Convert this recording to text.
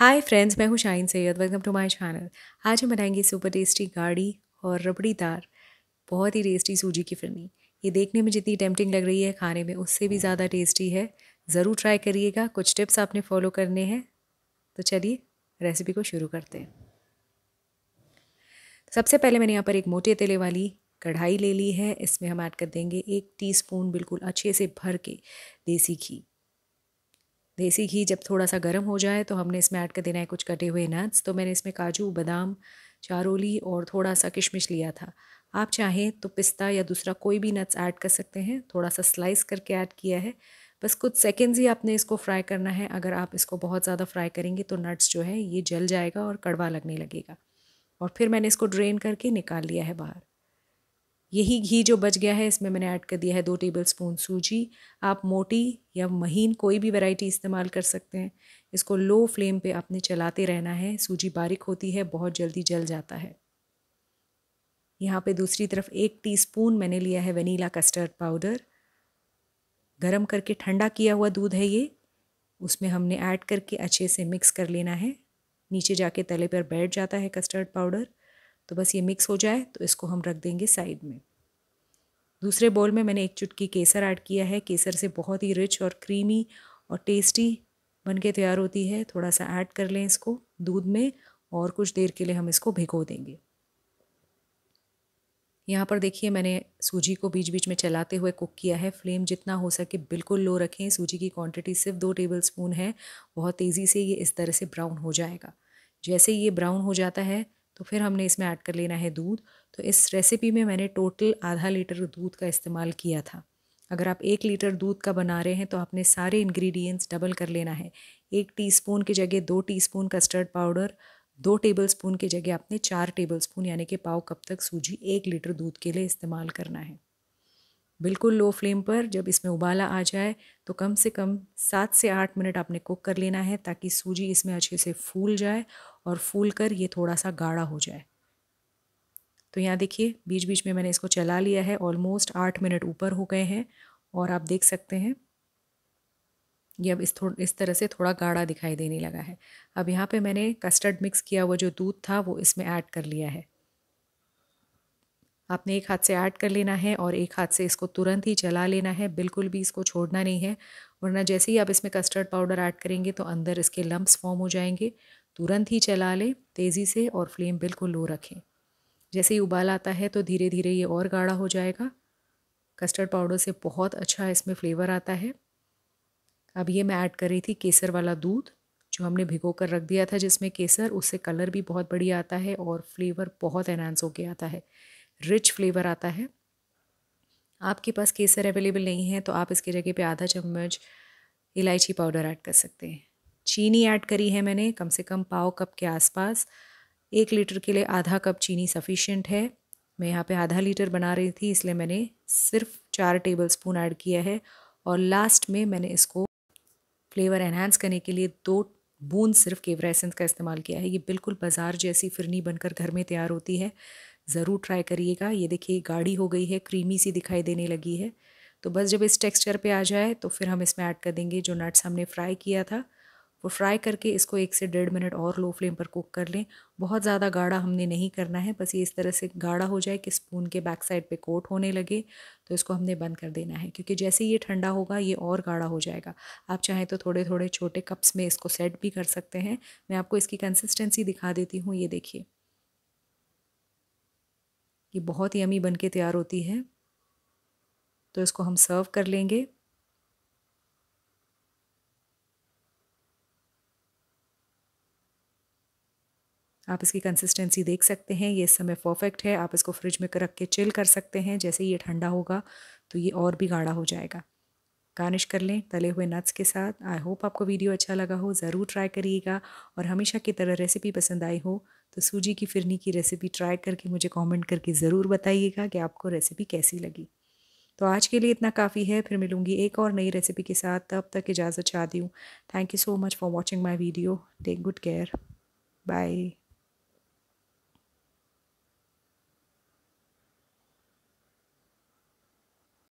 हाय friends मैं हूँ Shine Syed welcome to my channel आज हम बनाएंगे सुपर टेस्टी गाढ़ी और रबड़ी दार बहुत ही टेस्टी सूजी की फिरनी ये देखने में जितनी टेम्पटिंग लग रही है खाने में उससे भी ज़्यादा टेस्टी है ज़रूर ट्राई करिएगा कुछ टिप्स आपने फॉलो करने हैं तो चलिए रेसिपी को शुरू करते हैं सबसे पहले मैंने यहाँ पर एक मोटे तेले वाली कढ़ाई ले ली है इसमें हम ऐड कर देंगे एक टीस्पून बिल्कुल अच्छे से भर के देसी घी देसी घी जब थोड़ा सा गर्म हो जाए तो हमने इसमें ऐड कर देना है कुछ कटे हुए नट्स तो मैंने इसमें काजू बादाम चारोली और थोड़ा सा किशमिश लिया था आप चाहें तो पिस्ता या दूसरा कोई भी नट्स ऐड कर सकते हैं थोड़ा सा स्लाइस करके ऐड किया है बस कुछ सेकेंड्स ही आपने इसको फ्राई करना है अगर आप इसको बहुत ज़्यादा फ्राई करेंगे तो नट्स जो है ये जल जाएगा और कड़वा लगने लगेगा और फिर मैंने इसको ड्रेन करके निकाल लिया है बाहर यही घी जो बच गया है इसमें मैंने ऐड कर दिया है दो टेबल स्पून सूजी आप मोटी या महीन कोई भी वैरायटी इस्तेमाल कर सकते हैं इसको लो फ्लेम पे आपने चलाते रहना है सूजी बारीक होती है बहुत जल्दी जल जाता है यहाँ पे दूसरी तरफ एक टीस्पून मैंने लिया है वनीला कस्टर्ड पाउडर गरम करके ठंडा किया हुआ दूध है ये उसमें हमने ऐड करके अच्छे से मिक्स कर लेना है नीचे जाके तले पर बैठ जाता है कस्टर्ड पाउडर तो बस ये मिक्स हो जाए तो इसको हम रख देंगे साइड में दूसरे बॉल में मैंने एक चुटकी केसर ऐड किया है केसर से बहुत ही रिच और क्रीमी और टेस्टी बन के तैयार होती है थोड़ा सा ऐड कर लें इसको दूध में और कुछ देर के लिए हम इसको भिगो देंगे यहाँ पर देखिए मैंने सूजी को बीच बीच में चलाते हुए कुक किया है फ्लेम जितना हो सके बिल्कुल लो रखें सूजी की क्वांटिटी सिर्फ दो टेबल स्पून है बहुत तेज़ी से ये इस तरह से ब्राउन हो जाएगा जैसे ये ब्राउन हो जाता है तो फिर हमने इसमें ऐड कर लेना है दूध तो इस रेसिपी में मैंने टोटल आधा लीटर दूध का इस्तेमाल किया था अगर आप एक लीटर दूध का बना रहे हैं तो आपने सारे इंग्रेडिएंट्स डबल कर लेना है एक टीस्पून की जगह दो टीस्पून कस्टर्ड पाउडर दो टेबलस्पून की जगह आपने चार टेबलस्पून यानी कि पाव कप तक सूजी एक लीटर दूध के लिए इस्तेमाल करना है बिल्कुल लो फ्लेम पर जब इसमें उबाला आ जाए तो कम से कम सात से आठ मिनट आपने कुक कर लेना है ताकि सूजी इसमें अच्छे से फूल जाए और फूल कर ये थोड़ा सा गाढ़ा हो जाए तो यहाँ देखिए बीच बीच में मैंने इसको चला लिया है ऑलमोस्ट आठ मिनट ऊपर हो गए हैं और आप देख सकते हैं ये अब इस थोड़ा इस तरह से थोड़ा गाढ़ा दिखाई देने लगा है अब यहाँ पे मैंने कस्टर्ड मिक्स किया हुआ जो दूध था वो इसमें ऐड कर लिया है आपने एक हाथ से ऐड कर लेना है और एक हाथ से इसको तुरंत ही चला लेना है बिल्कुल भी इसको छोड़ना नहीं है वरना जैसे ही आप इसमें कस्टर्ड पाउडर ऐड करेंगे तो अंदर इसके लम्ब्स फॉर्म हो जाएंगे तुरंत ही चला लें तेज़ी से और फ्लेम बिल्कुल लो रखें जैसे ही उबाल आता है तो धीरे धीरे ये और गाढ़ा हो जाएगा कस्टर्ड पाउडर से बहुत अच्छा इसमें फ्लेवर आता है अब ये मैं ऐड कर रही थी केसर वाला दूध जो हमने भिगो कर रख दिया था जिसमें केसर उससे कलर भी बहुत बढ़िया आता है और फ्लेवर बहुत एनहांस होकर आता है रिच फ्लेवर आता है आपके पास केसर अवेलेबल नहीं है तो आप इसके जगह पे आधा चम्मच इलायची पाउडर ऐड कर सकते हैं चीनी ऐड करी है मैंने कम से कम पाव कप के आसपास एक लीटर के लिए आधा कप चीनी सफिशेंट है मैं यहाँ पे आधा लीटर बना रही थी इसलिए मैंने सिर्फ चार टेबल स्पून ऐड किया है और लास्ट में मैंने इसको फ्लेवर एनहांस करने के लिए दो बूंद सिर्फ केवरा एसेंस का इस्तेमाल किया है ये बिल्कुल बाजार जैसी फिरनी बनकर घर में तैयार होती है ज़रूर ट्राई करिएगा ये देखिए गाढ़ी हो गई है क्रीमी सी दिखाई देने लगी है तो बस जब इस टेक्सचर पे आ जाए तो फिर हम इसमें ऐड कर देंगे जो नट्स हमने फ्राई किया था वो फ्राई करके इसको एक से डेढ़ मिनट और लो फ्लेम पर कुक कर लें बहुत ज़्यादा गाढ़ा हमने नहीं करना है बस ये इस तरह से गाढ़ा हो जाए कि स्पून के बैक साइड पे कोट होने लगे तो इसको हमने बंद कर देना है क्योंकि जैसे ये ठंडा होगा ये और गाढ़ा हो जाएगा आप चाहें तो थोड़े थोड़े छोटे कप्स में इसको सेट भी कर सकते हैं मैं आपको इसकी कंसिस्टेंसी दिखा देती हूँ ये देखिए ये बहुत ही अमी बन के तैयार होती है तो इसको हम सर्व कर लेंगे आप इसकी कंसिस्टेंसी देख सकते हैं ये इस समय परफेक्ट है आप इसको फ्रिज में रख के चिल कर सकते हैं जैसे ये ठंडा होगा तो ये और भी गाढ़ा हो जाएगा गार्निश कर लें तले हुए नट्स के साथ आई होप आपको वीडियो अच्छा लगा हो ज़रूर ट्राई करिएगा और हमेशा की तरह रेसिपी पसंद आई हो तो सूजी की फिरनी की रेसिपी ट्राई करके मुझे कमेंट करके ज़रूर बताइएगा कि आपको रेसिपी कैसी लगी तो आज के लिए इतना काफ़ी है फिर मिलूँगी एक और नई रेसिपी के साथ तब तक इजाज़त चाहती हूँ thank you so much for watching my video take good care bye